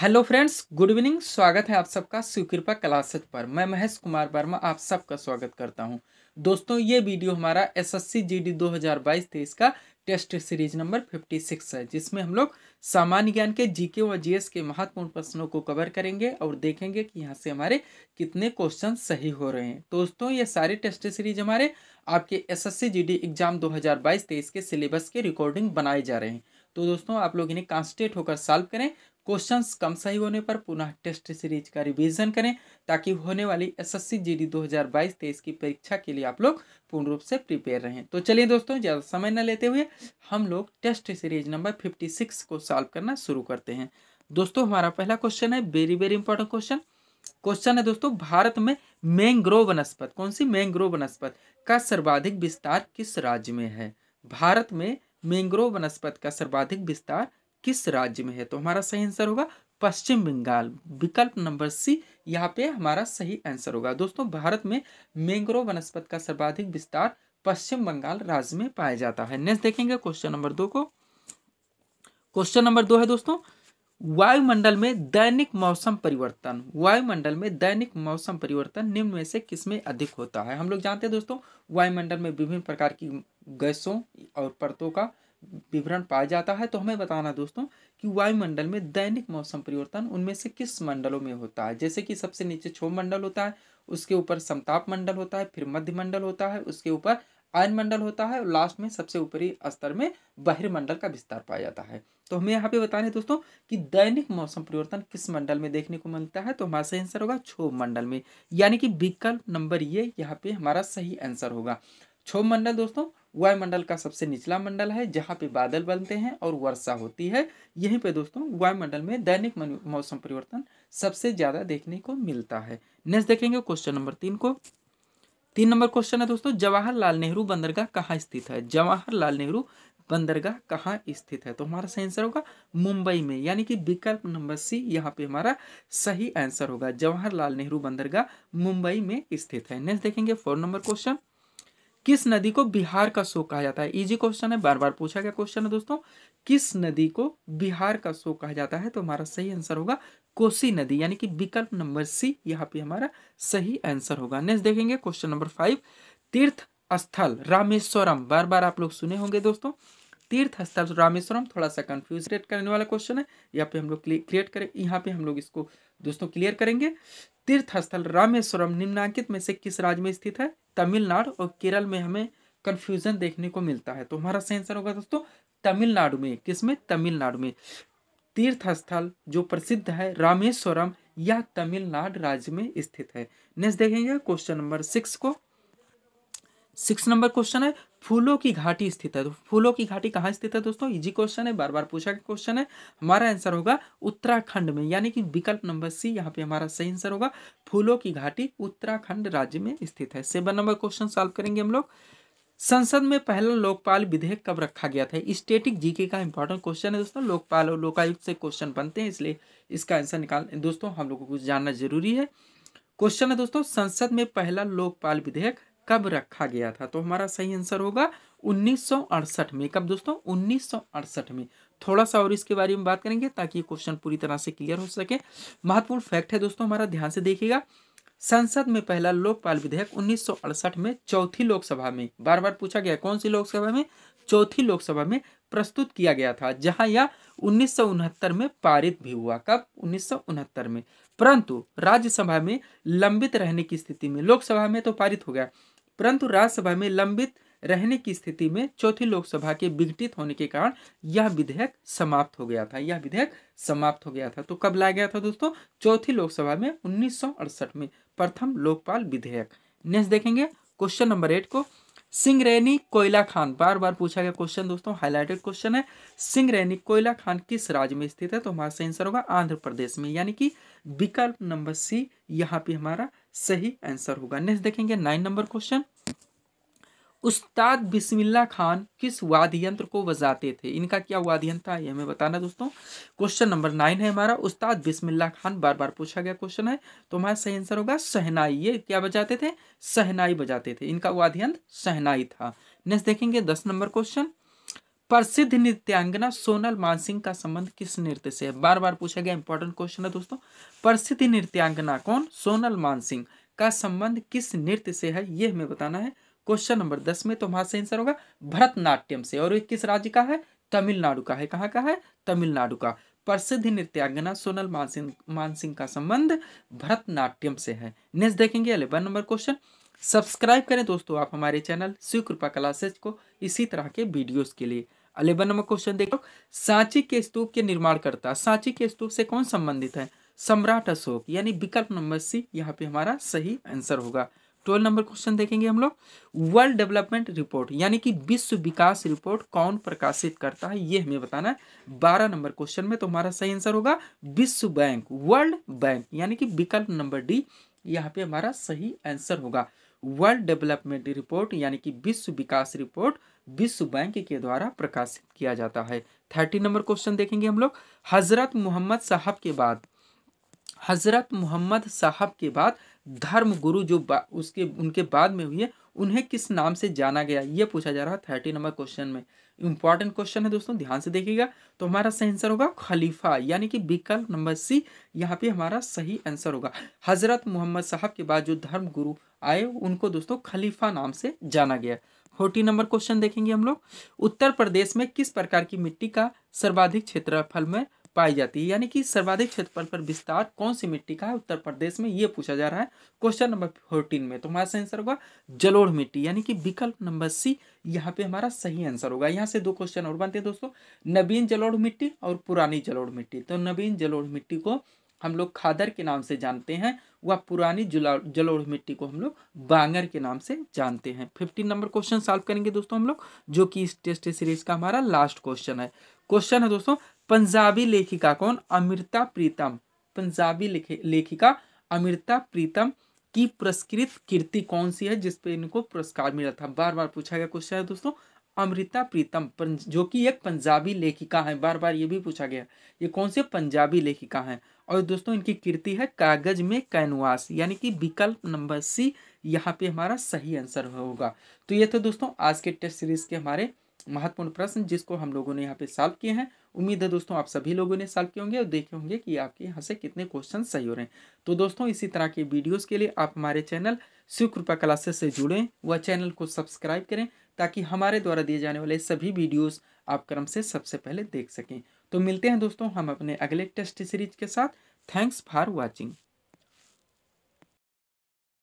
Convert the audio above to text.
hello friends good evening स्वागत है आप सबका स्वीकृपा क्लासेज पर मैं महेश कुमार वर्मा आप सबका स्वागत करता हूं दोस्तों ये वीडियो हमारा एसएससी जीडी 2022 तेईस का टेस्ट सीरीज नंबर 56 है जिसमें हम लोग सामान्य ज्ञान के जीके व जीएस के महत्वपूर्ण प्रश्नों को कवर करेंगे और देखेंगे कि यहाँ से हमारे कितने क्वेश्चन सही हो रहे हैं दोस्तों ये सारे टेस्ट सीरीज हमारे आपके एस एस एग्जाम दो हज़ार के सिलेबस के रिकॉर्डिंग बनाए जा रहे हैं तो दोस्तों आप लोग इन्हें कॉन्स्टेंट होकर सॉल्व करें क्वेश्चंस कम सही होने पर पुनः टेस्ट सीरीज का रिवीजन करें ताकि होने वाली एसएससी जीडी 2022-23 की परीक्षा के लिए आप लोग पूर्ण रूप से प्रिपेयर रहें तो चलिए दोस्तों ज़्यादा समय न लेते हुए हम लोग टेस्ट सीरीज नंबर फिफ्टी को सॉल्व करना शुरू करते हैं दोस्तों हमारा पहला क्वेश्चन है very very important question question है दोस्तों भारत में मैंग्रोव वनस्पत कौन सी मैंग्रोव वनस्पत का सर्वाधिक विस्तार किस राज्य में है भारत में मैंग्रोव वनस्पत का सर्वाधिक विस्तार किस राज्य में है तो हमारा सही आंसर होगा पश्चिम बंगाल विकल्प नंबर सी यहाँ पे हमारा सही आंसर होगा दोस्तों भारत में मैंग्रोव वनस्पति का सर्वाधिक विस्तार पश्चिम बंगाल राज्य में पाया जाता है नेक्स्ट देखेंगे क्वेश्चन नंबर दो को क्वेश्चन नंबर दो है दोस्तों वायुमंडल में दैनिक मौसम परिवर्तन वायुमंडल में दैनिक मौसम परिवर्तन निम्न में से किसमें अधिक होता है हम लोग जानते हैं दोस्तों वायुमंडल में विभिन्न प्रकार की गैसों और परतों का विवरण पाया जाता है तो हमें बताना दोस्तों कि वायुमंडल में दैनिक मौसम परिवर्तन उनमें से किस मंडलों में होता है जैसे कि सबसे नीचे क्षोभ मंडल होता है उसके ऊपर समताप मंडल होता है फिर मध्य मंडल होता है उसके ऊपर आयन मंडल होता है और लास्ट में सबसे ऊपरी स्तर में बहिर्मंडल का विस्तार पाया जाता है तो हमें यहाँ पे बताना है दोस्तों कि दैनिक मौसम परिवर्तन किस मंडल में देखने को मिलता है तो हमारा सही आंसर होगा छोभ मंडल में यानी कि विकल्प नंबर ये यहाँ पे हमारा सही आंसर होगा छोभ मंडल दोस्तों वायुमंडल का सबसे निचला मंडल है जहाँ पे बादल बनते हैं और वर्षा होती है यहीं पे दोस्तों वायुमंडल में दैनिक मौसम परिवर्तन सबसे ज़्यादा देखने को मिलता है नेक्स्ट देखेंगे क्वेश्चन नंबर तीन को तीन नंबर क्वेश्चन है दोस्तों जवाहरलाल नेहरू बंदरगाह कहाँ स्थित है जवाहरलाल नेहरू बंदरगाह कहाँ स्थित है तो हमारा सही आंसर होगा मुंबई में यानी कि विकल्प नंबर सी यहाँ पे हमारा सही आंसर होगा जवाहरलाल नेहरू बंदरगाह मुंबई में स्थित है नेक्स्ट देखेंगे फोर नंबर क्वेश्चन किस नदी को बिहार का शोक कहा जाता है इजी क्वेश्चन है बार बार पूछा गया क्वेश्चन है दोस्तों किस नदी को बिहार का शोक कहा जाता है तो हमारा सही आंसर होगा कोसी नदी यानी कि विकल्प नंबर सी यहाँ पे हमारा सही आंसर होगा नेक्स्ट देखेंगे क्वेश्चन नंबर फाइव तीर्थ स्थल रामेश्वरम बार बार आप लोग सुने होंगे दोस्तों तीर्थ स्थल रामेश्वरम थोड़ा सा कंफ्यूज क्रिएट करने वाला क्वेश्चन है यहाँ पे हम लोग क्रिएट करें यहाँ पे हम लोग इसको दोस्तों क्लियर करेंगे तीर्थ स्थल रामेश्वरम निम्नांकित में से किस राज्य में स्थित है तमिलनाडु और केरल में हमें कन्फ्यूजन देखने को मिलता है तो हमारा सही आंसर होगा दोस्तों तमिलनाडु में किसमें तमिलनाडु में तीर्थ स्थल जो प्रसिद्ध है रामेश्वरम यह तमिलनाडु राज्य में स्थित है नेक्स्ट देखेंगे क्वेश्चन नंबर सिक्स को सिक्स नंबर क्वेश्चन है फूलों की घाटी स्थित है तो फूलों की घाटी कहाँ स्थित है दोस्तों इजी क्वेश्चन है बार बार पूछा गया क्वेश्चन है हमारा आंसर होगा उत्तराखंड में यानी कि विकल्प नंबर सी यहाँ पे हमारा सही आंसर होगा फूलों की घाटी उत्तराखंड राज्य में स्थित है सेवन नंबर क्वेश्चन सॉल्व करेंगे हम लोग संसद में पहला लोकपाल विधेयक कब रखा गया था स्टेटिक जीके का इंपॉर्टेंट क्वेश्चन है दोस्तों लोकपाल और लोकायुक्त से क्वेश्चन बनते हैं इसलिए इसका आंसर निकाल दोस्तों हम लोगों को जानना जरूरी है क्वेश्चन है दोस्तों संसद में पहला लोकपाल विधेयक कब रखा गया था तो हमारा सही आंसर होगा 1968 में कब दोस्तों 1968 में थोड़ा सा और इसके बारे में बात करेंगे ताकि ये क्वेश्चन पूरी तरह से क्लियर हो सके महत्वपूर्ण फैक्ट है दोस्तों हमारा ध्यान से देखिएगा संसद में पहला लोकपाल विधेयक 1968 में चौथी लोकसभा में बार बार पूछा गया कौन सी लोकसभा में चौथी लोकसभा में प्रस्तुत किया गया था जहां यह उन्नीस में पारित भी हुआ कब उन्नीस में परंतु राज्यसभा में लंबित रहने की स्थिति में लोकसभा में तो पारित हो गया परंतु राज्यसभा में लंबित रहने की स्थिति में चौथी लोकसभा के विघटित होने के कारण यह विधेयक समाप्त हो गया था यह विधेयक समाप्त हो गया था तो कब लाया गया था दोस्तों चौथी लोकसभा में उन्नीस में प्रथम लोकपाल विधेयक नेक्स्ट देखेंगे क्वेश्चन नंबर एट को सिंगरेनी कोयला खान बार बार पूछा गया क्वेश्चन दोस्तों हाईलाइटेड क्वेश्चन है सिंगरेनी कोयला खान किस राज्य में स्थित है तो हमारा सही आंसर होगा आंध्र प्रदेश में यानी कि विकल्प नंबर सी यहाँ पे हमारा सही आंसर होगा नेक्स्ट देखेंगे नाइन नंबर क्वेश्चन उस्ताद बिस्मिल्ला खान किस वाद्य यंत्र को बजाते थे इनका क्या वाद्य यंत्र था ये हमें बताना दोस्तों क्वेश्चन नंबर नाइन है हमारा उस्ताद बिस्मिल्ला खान बार बार पूछा गया क्वेश्चन है तो हमारा सही आंसर होगा सहनाई ये क्या बजाते थे सहनाई बजाते थे इनका वाद्य यंत्र सहनाई था नेक्स्ट देखेंगे दस नंबर क्वेश्चन प्रसिद्ध नृत्यांगना सोनल मानसिंह का संबंध किस नृत्य से है बार बार पूछा गया इंपॉर्टेंट क्वेश्चन है दोस्तों प्रसिद्ध नृत्यांगना कौन सोनल मानसिंह का संबंध किस नृत्य से है ये हमें बताना है क्वेश्चन नंबर दस में तो हमारा सही आंसर होगा भरतनाट्यम से और ये किस राज्य का है तमिलनाडु का है कहाँ का है तमिलनाडु का प्रसिद्ध नृत्यांगना सोनल मानसिंह मानसिंह का संबंध भरतनाट्यम से है नेक्स्ट देखेंगे अलेवन नंबर क्वेश्चन सब्सक्राइब करें दोस्तों आप हमारे चैनल शिव कृपा क्लासेज को इसी तरह के वीडियोस के लिए अलेवन नंबर क्वेश्चन देखो सांची के स्तूप के निर्माण करता सांची के स्तूप से कौन संबंधित है सम्राट अशोक यानी विकल्प नंबर सी यहाँ पे हमारा सही आंसर होगा ट्वेल्व नंबर क्वेश्चन देखेंगे हम लोग वर्ल्ड डेवलपमेंट रिपोर्ट यानी कि विश्व विकास रिपोर्ट कौन प्रकाशित करता है ये हमें बताना है बारह नंबर क्वेश्चन में तो हमारा सही आंसर होगा विश्व बैंक वर्ल्ड बैंक यानी कि विकल्प नंबर डी यहाँ पे हमारा सही आंसर होगा वर्ल्ड डेवलपमेंट रिपोर्ट यानी कि विश्व विकास रिपोर्ट विश्व बैंक के द्वारा प्रकाशित किया जाता है थर्टी नंबर क्वेश्चन देखेंगे हम लोग हजरत मोहम्मद साहब के बाद हज़रत मोहम्मद साहब के बाद धर्म गुरु जो उसके उनके बाद में है उन्हें किस नाम से जाना गया ये पूछा जा रहा है थर्टी नंबर क्वेश्चन में इंपॉर्टेंट क्वेश्चन है दोस्तों ध्यान से देखिएगा तो हमारा सही आंसर होगा खलीफा यानी कि विकल्प नंबर सी यहाँ पे हमारा सही आंसर होगा हज़रत मोहम्मद साहब के बाद जो धर्म गुरु आए उनको दोस्तों खलीफा नाम से जाना गया फोर्टी नंबर क्वेश्चन देखेंगे हम लोग उत्तर प्रदेश में किस प्रकार की मिट्टी का सर्वाधिक क्षेत्रफल में पाई जाती है यानी कि सर्वाधिक क्षेत्रफल पर विस्तार कौन सी मिट्टी का है उत्तर प्रदेश में ये पूछा जा रहा है क्वेश्चन नंबर फोर्टीन में तो हमारा सही आंसर होगा जलोढ़ मिट्टी यानी कि विकल्प नंबर सी यहाँ पे हमारा सही आंसर होगा यहाँ से दो क्वेश्चन और बनते हैं दोस्तों नवीन जलोढ़ मिट्टी और पुरानी जलोढ़ मिट्टी तो नवीन जलोढ़ मिट्टी को हम लोग खादर के नाम से जानते हैं वह पुरानी जलोढ़ मिट्टी को हम लोग बांगर के नाम से जानते हैं फिफ्टीन नंबर क्वेश्चन सॉल्व करेंगे दोस्तों हम लोग जो कि इस टेस्ट सीरीज का हमारा लास्ट क्वेश्चन है क्वेश्चन है दोस्तों पंजाबी लेखिका कौन अमृता प्रीतम पंजाबी लेखिका अमृता प्रीतम की पुरस्कृत कीर्ति कौन सी है जिसपे इनको पुरस्कार मिला था बार बार पूछा गया क्वेश्चन है दोस्तों अमृता प्रीतम जो कि एक पंजाबी लेखिका हैं बार बार ये भी पूछा गया ये कौन से पंजाबी लेखिका हैं और दोस्तों इनकी कृति है कागज में कैनवास यानी कि विकल्प नंबर सी यहाँ पे हमारा सही आंसर होगा तो ये थे दोस्तों आज के टेस्ट सीरीज के हमारे महत्वपूर्ण प्रश्न जिसको हम लोगों ने यहाँ पे सॉल्व किए हैं उम्मीद है दोस्तों आप सभी लोगों ने सॉल्व किए होंगे और देखे होंगे कि आपके यहाँ से कितने क्वेश्चन सही हो रहे हैं तो दोस्तों इसी तरह के वीडियोज़ के लिए आप हमारे चैनल शिव कृपा क्लासेस से जुड़ें व चैनल को सब्सक्राइब करें ताकि हमारे द्वारा दिए जाने वाले सभी वीडियोस आप क्रम से सबसे पहले देख सकें तो मिलते हैं दोस्तों हम अपने अगले टेस्ट सीरीज के साथ थैंक्स फॉर वॉचिंग